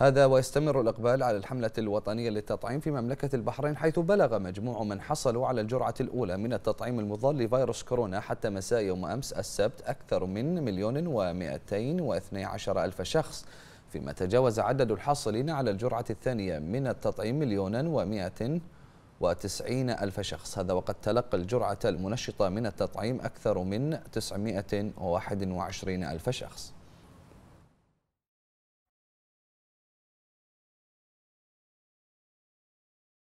هذا ويستمر الإقبال على الحملة الوطنية للتطعيم في مملكة البحرين حيث بلغ مجموع من حصلوا على الجرعة الأولى من التطعيم المضاد لفيروس كورونا حتى مساء يوم أمس السبت أكثر من مليون ومائتين واثني عشر ألف شخص فيما تجاوز عدد الحاصلين على الجرعة الثانية من التطعيم مليون ومائة وتسعين ألف شخص هذا وقد تلقى الجرعة المنشطة من التطعيم أكثر من تسعمائة وواحد وعشرين ألف شخص